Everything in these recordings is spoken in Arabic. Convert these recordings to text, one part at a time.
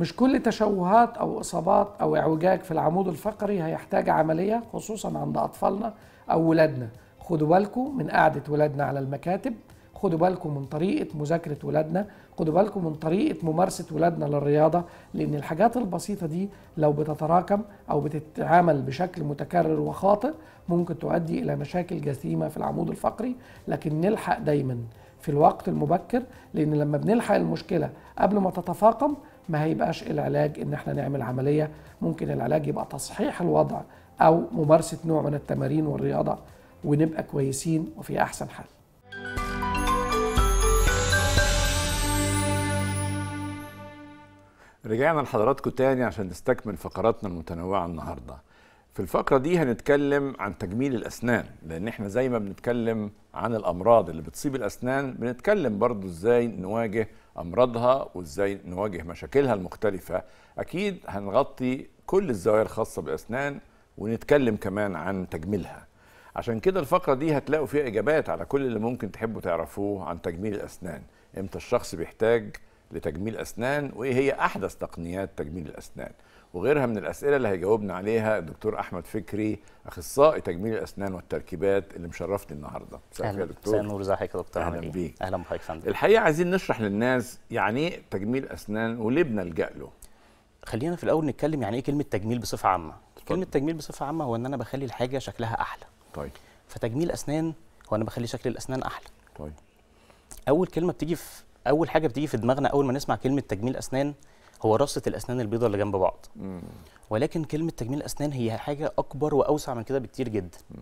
مش كل تشوهات أو إصابات أو اعوجاج في العمود الفقري هيحتاج عملية خصوصا عند أطفالنا أو ولادنا خدوا بالكم من قعدة ولادنا على المكاتب خدوا بالكم من طريقة مذاكرة ولادنا خدوا بالكم من طريقة ممارسة ولادنا للرياضة لأن الحاجات البسيطة دي لو بتتراكم أو بتتعامل بشكل متكرر وخاطئ ممكن تؤدي إلى مشاكل جسيمة في العمود الفقري لكن نلحق دايما في الوقت المبكر لأن لما بنلحق المشكلة قبل ما تتفاقم ما هيبقاش العلاج ان احنا نعمل عمليه ممكن العلاج يبقى تصحيح الوضع او ممارسه نوع من التمارين والرياضه ونبقى كويسين وفي احسن حال رجعنا لحضراتكم تاني عشان نستكمل فقراتنا المتنوعه النهارده في الفقرة دي هنتكلم عن تجميل الأسنان لأن احنا زي ما بنتكلم عن الأمراض اللي بتصيب الأسنان بنتكلم برضو ازاي نواجه أمراضها وازاي نواجه مشاكلها المختلفة أكيد هنغطي كل الزوايا الخاصة بالأسنان ونتكلم كمان عن تجميلها عشان كده الفقرة دي هتلاقوا فيها إجابات على كل اللي ممكن تحبوا تعرفوه عن تجميل الأسنان إمتى الشخص بيحتاج لتجميل أسنان وإيه هي أحدث تقنيات تجميل الأسنان وغيرها من الاسئله اللي هيجاوبنا عليها الدكتور احمد فكري اخصائي تجميل الاسنان والتركيبات اللي مشرفني النهارده مساء الخير يا دكتور مساء النور ازيك يا دكتور اهلا إيه؟ بيك اهلا بحضرتك فندم الحقيقه عايزين نشرح للناس يعني ايه تجميل اسنان وليه بنلجا له خلينا في الاول نتكلم يعني ايه كلمه تجميل بصفه عامه طيب. كلمه تجميل بصفه عامه هو ان انا بخلي الحاجه شكلها احلى طيب فتجميل اسنان هو انا بخلي شكل الاسنان احلى طيب اول كلمه بتيجي في اول حاجه بتيجي في دماغنا اول ما نسمع كلمه تجميل اسنان هو رصه الاسنان البيضاء اللي جنب بعض مم. ولكن كلمه تجميل الاسنان هي حاجه اكبر واوسع من كده بكتير جدا مم.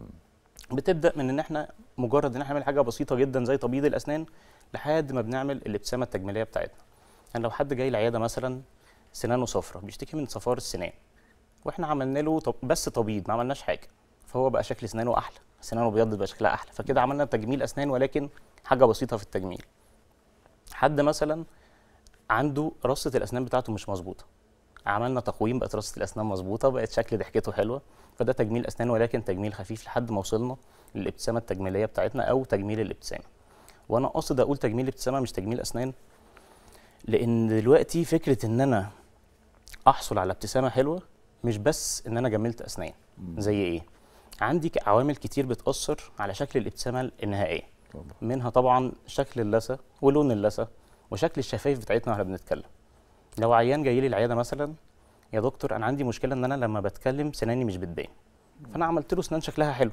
بتبدا من ان احنا مجرد ان احنا نعمل حاجه بسيطه جدا زي تبييض الاسنان لحد ما بنعمل الابتسامه التجميليه بتاعتنا يعني لو حد جاي العياده مثلا سنانه صفرة بيشتكي من صفار السنان واحنا عملنا له بس تبييض ما عملناش حاجه فهو بقى شكل سنانه احلى سنانه بيض بقى شكلها احلى فكده عملنا تجميل اسنان ولكن حاجه بسيطه في التجميل حد مثلا عنده رصه الاسنان بتاعته مش مظبوطه عملنا تقويم بقت رصه الاسنان مظبوطه بقت شكل ضحكته حلوه فده تجميل اسنان ولكن تجميل خفيف لحد ما وصلنا للابتسامه التجميليه بتاعتنا او تجميل الابتسامه وانا قصد اقول تجميل الابتسامه مش تجميل اسنان لان دلوقتي فكره ان انا احصل على ابتسامه حلوه مش بس ان انا جملت اسنان زي ايه عندي عوامل كتير بتاثر على شكل الابتسامه النهائيه منها طبعا شكل اللثه ولون اللثه وشكل الشفايف بتاعتنا واحنا بنتكلم لو عيان جاي لي العياده مثلا يا دكتور انا عندي مشكله ان انا لما بتكلم سناني مش بتبان فانا عملت له اسنان شكلها حلو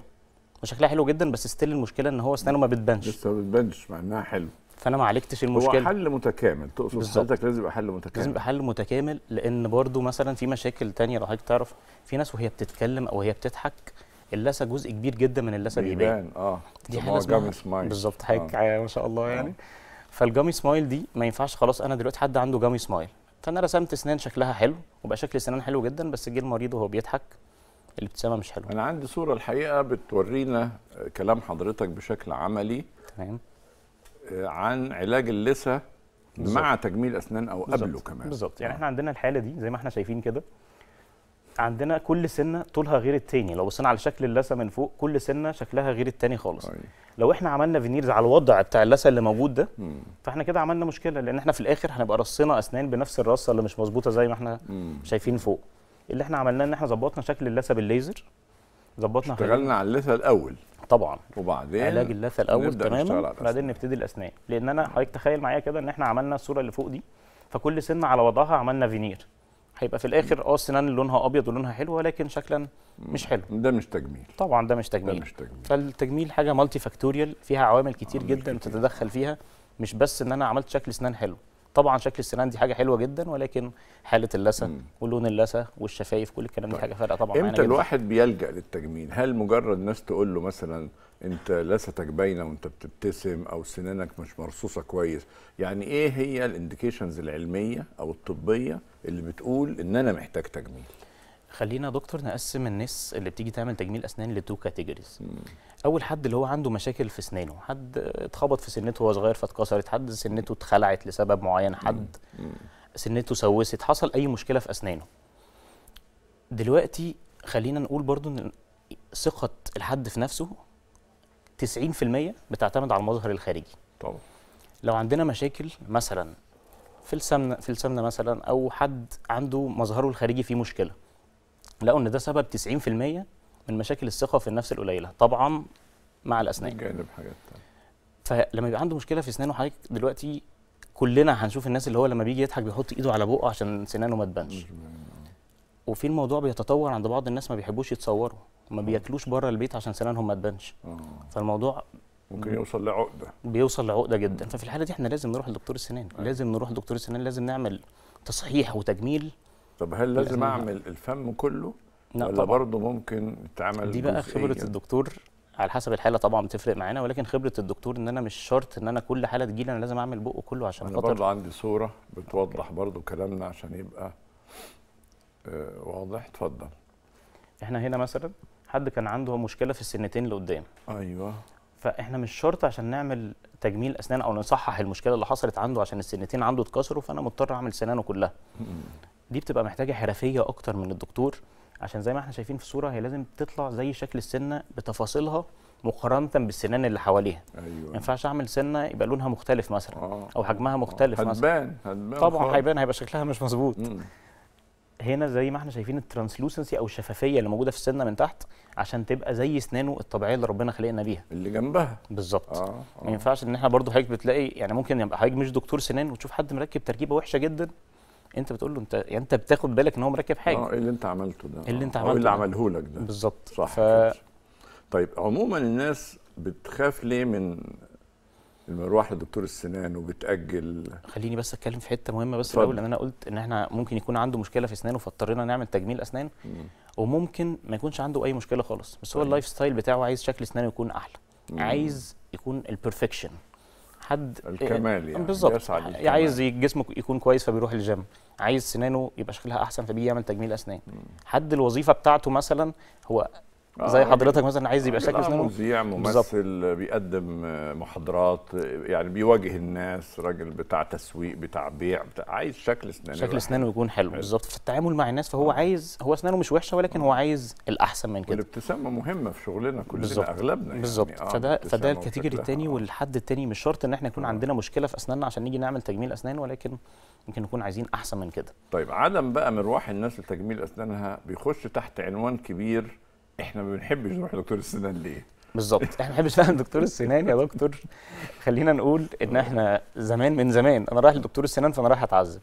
وشكلها حلو جدا بس ستيل المشكله ان هو اسنانه ما بتبانش لسه ما بتبانش مع انها حلو فانا ما عالجتش المشكله هو حل متكامل تقصد حضرتك لازم يبقى حل متكامل لازم يبقى حل متكامل لان برضو مثلا في مشاكل تانية لو حضرتك تعرف في ناس وهي بتتكلم او هي بتضحك اللثه جزء كبير جدا من اللثه بيبان اه دي حاجه اسمها بالظبط حضرتك آه. ما شاء الله يعني آه. فالجامي سمايل دي ما ينفعش خلاص انا دلوقتي حد عنده جامي سمايل فانا رسمت اسنان شكلها حلو وبقى شكل اسنان حلو جدا بس جه المريض وهو بيضحك الابتسامه مش حلوه انا عندي صوره الحقيقه بتورينا آه، كلام حضرتك بشكل عملي تمام آه، عن علاج اللثه مع تجميل اسنان او قبله كمان بالظبط يعني احنا عندنا الحاله دي زي ما احنا شايفين كده عندنا كل سنه طولها غير التاني لو بصينا على شكل اللثه من فوق كل سنه شكلها غير التاني خالص لو احنا عملنا فينيرز على الوضع بتاع اللثه اللي موجود ده مم. فاحنا كده عملنا مشكله لان احنا في الاخر هنبقى رصينا اسنان بنفس الرصه اللي مش مظبوطه زي ما احنا مم. شايفين فوق اللي احنا عملناه ان احنا ظبطنا شكل اللثه بالليزر ظبطنا اشتغلنا على اللثه الاول طبعا وبعدين علاج اللثه الاول تماما بعدين نبتدي الاسنان لان انا حضرتك تخيل معايا كده ان احنا عملنا الصوره اللي فوق دي فكل سنه على وضعها عملنا فينير هيبقى في الاخر اه السنان لونها ابيض ولونها حلو ولكن شكلا مش حلو ده مش تجميل طبعا ده مش تجميل ده مش تجميل فالتجميل حاجه مالتي فاكتوريال فيها عوامل كتير جدا تتدخل فيها مش بس ان انا عملت شكل سنان حلو طبعا شكل السنان دي حاجه حلوه جدا ولكن حاله اللثه ولون اللثه والشفايف كل الكلام طيب. دي حاجه فارقه طبعا امتى الواحد جداً. بيلجا للتجميل هل مجرد ناس تقول له مثلا انت لثتك باينه وانت بتبتسم او سنانك مش مرصوصه كويس يعني ايه هي الانديكيشنز العلميه او الطبيه اللي بتقول ان انا محتاج تجميل خلينا دكتور نقسم الناس اللي بتيجي تعمل تجميل اسنان لتو كاتيجوريز اول حد اللي هو عنده مشاكل في اسنانه حد اتخبط في سنته وهو صغير فاتكسرت حد سنته اتخلعت لسبب معين حد سنته سوست حصل اي مشكله في اسنانه دلوقتي خلينا نقول برضو ان ثقه الحد في نفسه 90% بتعتمد على المظهر الخارجي طبعا لو عندنا مشاكل مثلا في السمنه في السمنه مثلا او حد عنده مظهره الخارجي فيه مشكله لقوا ان ده سبب 90% من مشاكل الثقه في النفس القليله طبعا مع الاسنان جانب حاجات فلما يبقى عنده مشكله في اسنانه حضرتك دلوقتي كلنا هنشوف الناس اللي هو لما بيجي يضحك بيحط ايده على بقه عشان سنانه ما تبانش وفي الموضوع بيتطور عند بعض الناس ما بيحبوش يتصوروا ما آه. بياكلوش بره البيت عشان سنانهم ما تبانش آه. فالموضوع ممكن يوصل لعقده بيوصل لعقده جدا ففي الحاله دي احنا لازم نروح لدكتور السنان أيوة. لازم نروح لدكتور السنان لازم نعمل تصحيح وتجميل طب هل لازم اعمل الفم كله لا ولا برضه ممكن تعمل دي بقى خبره الدكتور على حسب الحاله طبعا بتفرق معانا ولكن خبره الدكتور ان انا مش شرط ان انا كل حاله تجيلي انا لازم اعمل بقه كله عشان خاطر برضو عندي صوره بتوضح برضه كلامنا عشان يبقى آه واضح اتفضل احنا هنا مثلا حد كان عنده مشكله في السنتين اللي قدام ايوه فاحنا مش شرط عشان نعمل تجميل اسنان او نصحح المشكله اللي حصلت عنده عشان السنتين عنده اتكسروا فانا مضطر اعمل سنانه كلها دي بتبقى محتاجه حرفيه اكتر من الدكتور عشان زي ما احنا شايفين في الصوره هي لازم تطلع زي شكل السنه بتفاصيلها مقارنه بالسنان اللي حواليها ايوه ما ينفعش اعمل سنه يبقى لونها مختلف مثلا آه. او حجمها مختلف هتبان. مثلا هتبان هتبان طبعا هيبان هيبقى شكلها مش مظبوط هنا زي ما احنا شايفين الترانسلوسنسي او الشفافيه اللي موجوده في السنه من تحت عشان تبقى زي اسنانه الطبيعيه اللي ربنا خلقنا بيها اللي جنبها بالظبط آه. آه. ما ينفعش ان احنا برضو حضرتك بتلاقي يعني ممكن يبقى حضرتك مش دكتور سنان وتشوف حد مركب تركيبه وحشه جدا انت بتقول له انت يعني انت بتاخد بالك ان هو مركب حاجه اه اللي انت عملته ده اللي انت اه، عملته اللي عمله لك ده بالظبط صح ف... طيب عموما الناس بتخاف ليه من المروحه لدكتور السنان وبتاجل خليني بس اتكلم في حته مهمه بس الاول لان انا قلت ان احنا ممكن يكون عنده مشكله في اسنانه فاضطرينا نعمل تجميل اسنان وممكن ما يكونش عنده اي مشكله خالص بس هو طيب. اللايف ستايل بتاعه عايز شكل اسنانه يكون احلى مم. عايز يكون البرفكشن حد الكمال يعني, يعني بالظبط يعني عايز جسمه يكون كويس فبيروح الجيم عايز سنانه يبقى شكلها احسن فبيعمل تجميل اسنان حد الوظيفه بتاعته مثلا هو آه زي يعني حضرتك مثلا عايز يبقى شكل اسمه مذيع ممثل بيقدم آه، محاضرات آه، يعني بيواجه الناس راجل بتاع تسويق بتاع بيع بتاع عايز شكل اسنانه شكل اسنانه يكون حلو, بالظبط في التعامل مع الناس فهو آه. عايز هو اسنانه مش وحشه ولكن هو عايز الاحسن من كده الابتسامه مهمه في شغلنا كلنا بالزبط. اغلبنا يعني بالظبط آه فده فده الكاتيجوري الثاني والحد الثاني مش شرط ان احنا يكون عندنا مشكله في اسناننا عشان نيجي نعمل تجميل اسنان ولكن يمكن نكون عايزين احسن من كده طيب عدم بقى مرواح الناس لتجميل اسنانها بيخش تحت عنوان كبير احنا ما بنحبش نروح لدكتور السنان ليه؟ بالظبط احنا ما بنحبش فعلا دكتور السنان يا دكتور خلينا نقول ان احنا زمان من زمان انا رايح لدكتور السنان فانا رايح اتعذب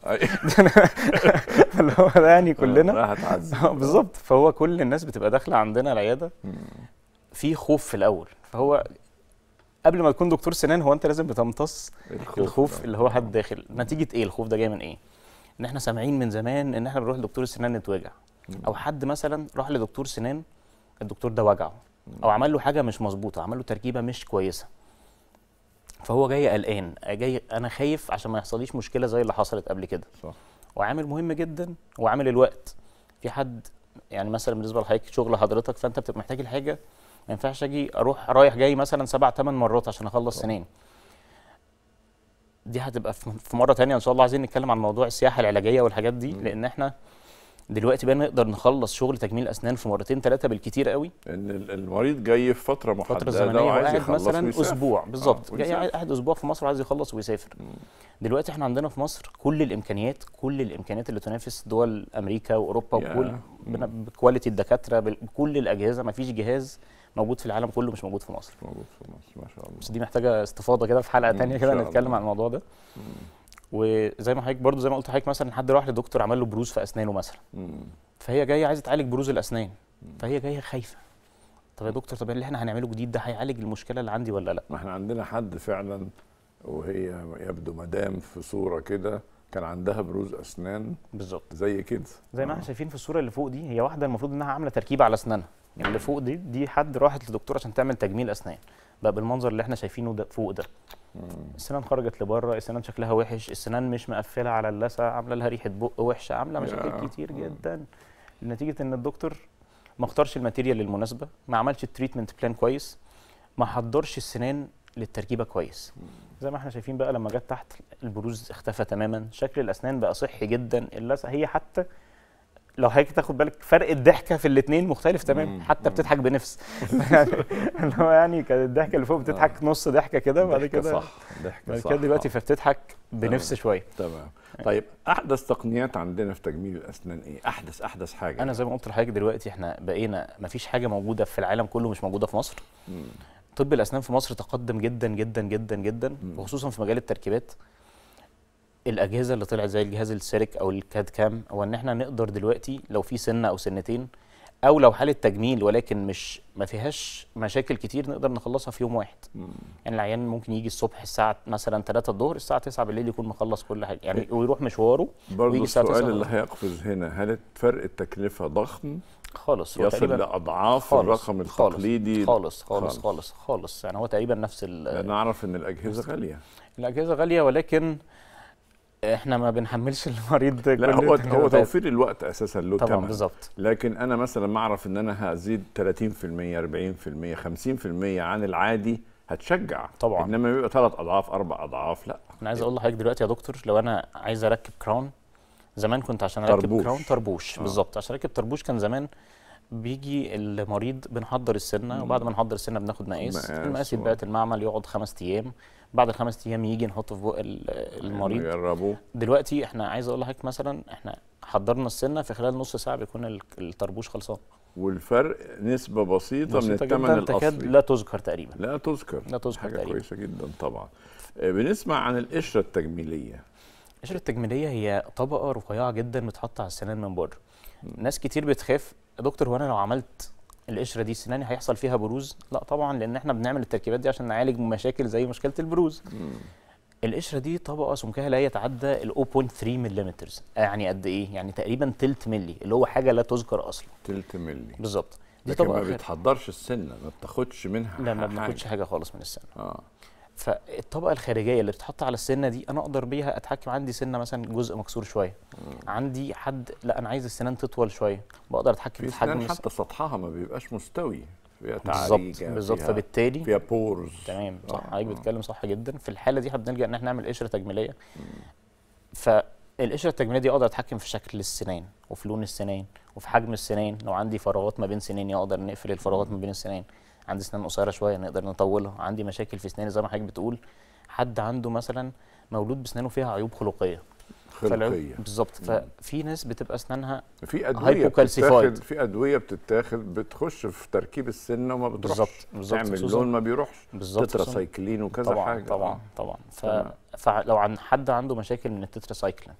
فاللي هو يعني كلنا رايح اتعذب بالظبط فهو كل الناس بتبقى داخله عندنا العياده في خوف في الاول فهو قبل ما تكون دكتور سنان هو انت لازم بتمتص الخوف, الخوف اللي هو حد داخل نتيجه ايه الخوف ده جاي من ايه ان احنا سامعين من زمان ان احنا بنروح لدكتور السنان نتوجع او حد مثلا راح لدكتور سنان الدكتور ده وجعه او عمل له حاجه مش مظبوطه عمل له تركيبه مش كويسه فهو جاي قلقان جاي انا خايف عشان ما يحصليش مشكله زي اللي حصلت قبل كده صح وعامل مهم جدا وعامل الوقت في حد يعني مثلا بالنسبه لحضرتك شغل حضرتك فانت بتبقى محتاج الحاجه ما ينفعش اجي اروح رايح جاي مثلا سبع ثمان مرات عشان اخلص سنين دي هتبقى في مره تانية ان شاء الله عايزين نتكلم عن موضوع السياحه العلاجيه والحاجات دي لان احنا دلوقتي بقى نقدر نخلص شغل تجميل الاسنان في مرتين ثلاثه بالكتير قوي ان المريض جاي في فتره محدده فتره زمنيه يخلص مثلا اسبوع آه، بالظبط آه. جاي قاعد اسبوع في مصر وعايز يخلص ويسافر م. دلوقتي احنا عندنا في مصر كل الامكانيات كل الامكانيات اللي تنافس دول امريكا واوروبا وكل بكواليتي الدكاتره بكل الاجهزه ما فيش جهاز موجود في العالم كله مش موجود في مصر موجود في مصر ما شاء الله بس دي محتاجه استفاضه كده في حلقه ثانيه كده نتكلم عن الموضوع ده م. وزي ما حضرتك برضو زي ما قلت حضرتك مثلا حد راح لدكتور عمل له بروز في اسنانه مثلا فهي جايه عايزه تعالج بروز الاسنان فهي جايه خايفه طب يا دكتور طب اللي احنا هنعمله جديد ده هيعالج المشكله اللي عندي ولا لا؟ ما احنا عندنا حد فعلا وهي يبدو مدام في صوره كده كان عندها بروز اسنان بالظبط زي كده زي ما احنا آه. شايفين في الصوره اللي فوق دي هي واحده المفروض انها عامله تركيب على اسنانها يعني اللي فوق دي دي حد راحت لدكتور عشان تعمل تجميل اسنان بقى بالمنظر اللي احنا شايفينه ده فوق ده السنان خرجت لبره السنان شكلها وحش السنان مش مقفله على اللثه عامله لها ريحه بق وحشه عامله مشاكل كتير آه. جدا نتيجه ان الدكتور ما اختارش الماتيريال المناسبه ما عملش التريتمنت بلان كويس ما حضرش السنان للتركيبه كويس زي ما احنا شايفين بقى لما جت تحت البروز اختفى تماما شكل الاسنان بقى صحي جدا اللثه هي حتى لو حضرتك تاخد بالك فرق الضحكه في الاثنين مختلف تماما حتى بتضحك بنفس يعني اللي هو يعني كانت الضحكه اللي فوق بتضحك آه. نص ضحكه كده وبعد كده صح ضحكه صح كده دلوقتي آه. فبتضحك بنفس شويه تمام طيب احدث تقنيات عندنا في تجميل الاسنان ايه احدث احدث حاجه انا زي ما قلت لحضرتك دلوقتي احنا بقينا ما فيش حاجه موجوده في العالم كله مش موجوده في مصر طب الاسنان في مصر تقدم جدا جدا جدا جدا وخصوصا في مجال التركيبات الاجهزه اللي طلعت زي الجهاز السيرك او الكاد كام هو ان احنا نقدر دلوقتي لو في سنه او سنتين او لو حاله تجميل ولكن مش ما فيهاش مشاكل كتير نقدر نخلصها في يوم واحد مم. يعني العيان ممكن يجي الصبح الساعه مثلا 3 الظهر الساعه 9 بالليل يكون مخلص كل حاجه يعني إيه. ويروح مشواره برضه السؤال اللي هيقفز هنا هل فرق التكلفه ضخم خالص يصل لاضعاف خالص الرقم التقليدي خالص خالص خالص خالص يعني هو تقريبا نفس انا اعرف ان الاجهزه غاليه الاجهزه غاليه ولكن احنا ما بنحملش المريض لا هو هو توفير الوقت اساسا له طبعا بالظبط لكن انا مثلا ما اعرف ان انا هزيد 30% 40% 50% عن العادي هتشجع طبعا انما بيبقى ثلاث اضعاف اربع اضعاف لا انا عايز اقول لحضرتك دلوقتي يا دكتور لو انا عايز اركب كراون زمان كنت عشان اركب تربوش. كراون طربوش آه. بالظبط عشان اركب طربوش كان زمان بيجي المريض بنحضر السنه وبعد ما نحضر السنه بناخد مقاس المقاس يتبعت المعمل يقعد خمس ايام بعد الخمس ايام يجي نحطه في بق المريض يجربوه دلوقتي احنا عايز اقول لحضرتك مثلا احنا حضرنا السنه في خلال نص ساعه بيكون الطربوش خلصان والفرق نسبه بسيطه, بسيطة من الثمن الاصلي تكاد لا تذكر تقريبا لا تذكر لا تذكر حاجة تقريبا كويسه جدا طبعا آه، بنسمع عن القشره التجميليه القشره التجميليه هي طبقه رفيعه جدا بتتحط على السنان من بره ناس كتير بتخاف دكتور هو انا لو عملت القشره دي سناني هيحصل فيها بروز لا طبعا لان احنا بنعمل التركيبات دي عشان نعالج مشاكل زي مشكله البروز القشره دي طبقه سمكها لا يتعدى ال 0.3 ملم يعني قد ايه يعني تقريبا تلت ملي اللي هو حاجه لا تذكر اصلا تلت ملي بالظبط دي طبقه ما بتحضرش السنه ما بتاخدش منها لا ما بناخدش حاجه خالص من السنه اه فالطبقه الخارجيه اللي بتتحط على السنه دي انا اقدر بيها اتحكم عندي سنه مثلا جزء مكسور شويه عندي حد لا انا عايز السنان تطول شويه بقدر اتحكم في حجم حتى سطحها ما بيبقاش مستوي بالظبط بالظبط فبالتالي فيها بورز تمام صح آه. بتتكلم صح جدا في الحاله دي احنا بنلجا ان احنا نعمل قشره تجميليه فالقشره التجميليه دي اقدر اتحكم في شكل السنان وفي لون السنان وفي حجم السنين لو عندي فراغات ما بين سنين يقدر نقفل الفراغات ما بين السنين عندي اسنان قصيره شويه نقدر نطولها عندي مشاكل في اسناني زي ما حضرتك بتقول حد عنده مثلا مولود بسنانه فيها عيوب خلقيه خلقيه بالظبط ففي ناس بتبقى اسنانها في ادويه بتتاخد في ادويه بتتاخد بتخش في تركيب السنه وما بتروحش بالظبط بالظبط تعمل لون ما بيروحش تترا سايكلين وكذا طبعًا حاجه طبعا آه. طبعا ف... فلو عن حد عنده مشاكل من التترا سايكلين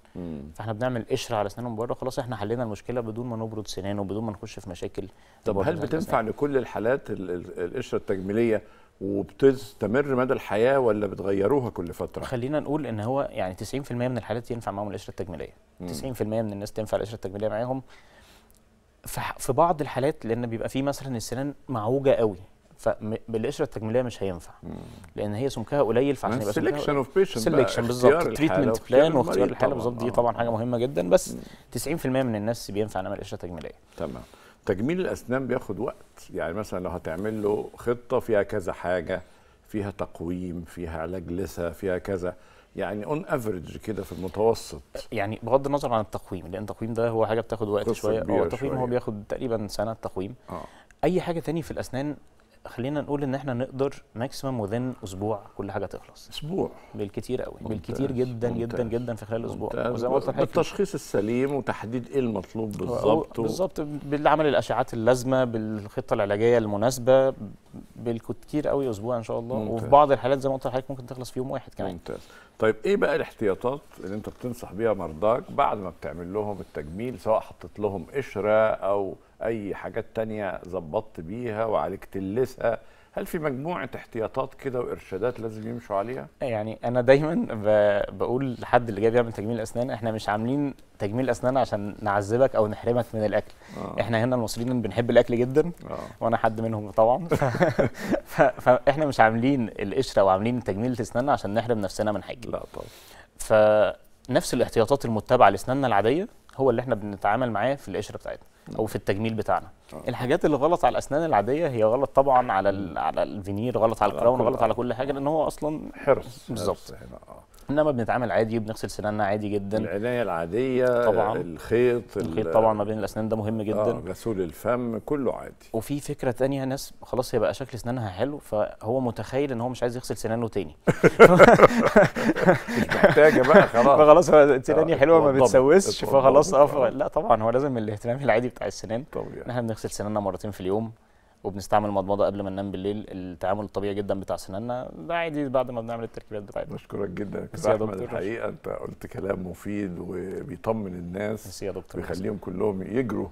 فاحنا بنعمل قشره على اسنانه من بره خلاص احنا حلينا المشكله بدون ما نبرد سنانه بدون ما نخش في مشاكل طب هل بتنفع لكل الحالات القشره التجميليه وبتستمر مدى الحياه ولا بتغيروها كل فتره؟ خلينا نقول ان هو يعني 90% من الحالات ينفع معاهم القشره التجميليه، مم. 90% من الناس تنفع القشره التجميليه معاهم في بعض الحالات لان بيبقى في مثلا السنان معوجه قوي فبالقشره التجميليه مش هينفع لان هي سمكها قليل فعشان يبقى سلكشن اوف بيشن سلكشن بالظبط تريتمنت بلان واختيار الحاله بالظبط دي طبعا حاجه مهمه جدا بس 90% من الناس بينفع نعمل قشره تجميليه تمام تجميل الاسنان بياخد وقت يعني مثلا لو هتعمل له خطه فيها كذا حاجه فيها تقويم فيها علاج لثه فيها كذا يعني اون افريج كده في المتوسط يعني بغض النظر عن التقويم لان التقويم ده هو حاجه بتاخد وقت شويه هو التقويم شوية. هو بياخد تقريبا سنه تقويم آه. اي حاجه تاني في الاسنان خلينا نقول ان احنا نقدر ماكسيمم وذن اسبوع كل حاجه تخلص اسبوع بالكتير قوي ممتاز. بالكتير جدا ممتاز. جدا جدا في خلال اسبوع وزي ما قلت لحضرتك بالتشخيص السليم وتحديد ايه المطلوب بالظبط بالظبط بالعمل الاشعات اللازمه بالخطه العلاجيه المناسبه بالكتير قوي اسبوع ان شاء الله ممتاز. وفي بعض الحالات زي ما قلت لحضرتك ممكن تخلص في يوم واحد كمان ممتاز طيب ايه بقى الاحتياطات اللي انت بتنصح بيها مرضاك بعد ما بتعمل لهم التجميل سواء حطيت لهم قشره او اي حاجات تانية ظبطت بيها وعالجت لسها هل في مجموعه احتياطات كده وارشادات لازم يمشوا عليها يعني انا دايما بقول لحد اللي جاي بيعمل تجميل اسنان احنا مش عاملين تجميل اسنان عشان نعذبك او نحرمك من الاكل آه. احنا هنا المصريين بنحب الاكل جدا آه. وانا حد منهم طبعا فاحنا مش عاملين القشره وعاملين تجميل الاسنان عشان نحرم نفسنا من حاجه لا طبعا فنفس الاحتياطات المتبعه لاسناننا العاديه هو اللي احنا بنتعامل معاه في القشره بتاعتنا او في التجميل بتاعنا آه. الحاجات اللي غلط على الاسنان العاديه هي غلط طبعا على ال على الفينير غلط على الكراون غلط على كل حاجه لان هو اصلا حرص بالظبط آه. انما بنتعامل عادي بنغسل سناننا عادي جدا العنايه العاديه طبعا الخيط الخيط طبعا ما بين الاسنان ده مهم جدا آه غسول الفم كله عادي وفي فكره تانية ناس خلاص هي بقى شكل سنانها حلو فهو متخيل ان هو مش عايز يغسل سنانه تاني مش محتاجه بقى خلاص خلاص سناني آه، حلوه ما بتسوسش فخلاص لا طبعا هو لازم الاهتمام العادي بتاع السنان طبيعي. احنا بنغسل سناننا مرتين في اليوم وبنستعمل مضمضه قبل ما ننام بالليل التعامل الطبيعي جدا بتاع سناننا ده عادي بعد ما بنعمل التركيبات بتاعتنا بشكرك جدا يا دكتور الحقيقه انت قلت كلام مفيد وبيطمن الناس يا دكتور بيخليهم كلهم يجروا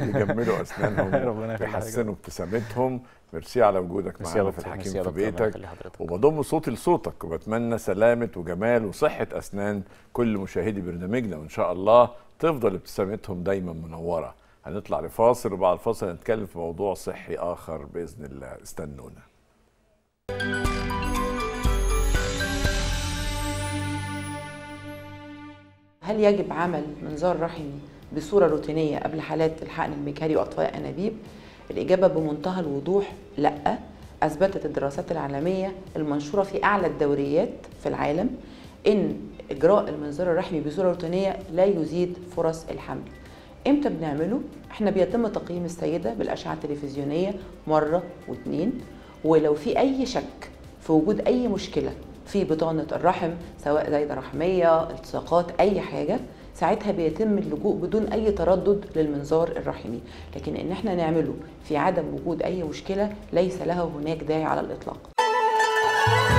يجملوا اسنانهم ربنا يحسنوا ابتسامتهم ميرسي على وجودك معانا في الحكيم في بيتك وبضم صوتي لصوتك وبتمنى سلامه وجمال وصحه اسنان كل مشاهدي برنامجنا وان شاء الله تفضل ابتسامتهم دايما منوره هنطلع لفاصل وبعد الفاصل هنتكلم في موضوع صحي آخر بإذن الله استنونا هل يجب عمل منظار رحمي بصورة روتينية قبل حالات الحقن المكاري وأطفاء أنابيب؟ الإجابة بمنتهى الوضوح لأ أثبتت الدراسات العالمية المنشورة في أعلى الدوريات في العالم إن إجراء المنظار الرحمي بصورة روتينية لا يزيد فرص الحمل امتى بنعمله احنا بيتم تقييم السيده بالاشعه التلفزيونيه مره واثنين ولو في اي شك في وجود اي مشكله في بطانه الرحم سواء زايده رحميه التصاقات اي حاجه ساعتها بيتم اللجوء بدون اي تردد للمنظار الرحمي لكن ان احنا نعمله في عدم وجود اي مشكله ليس له هناك داعي على الاطلاق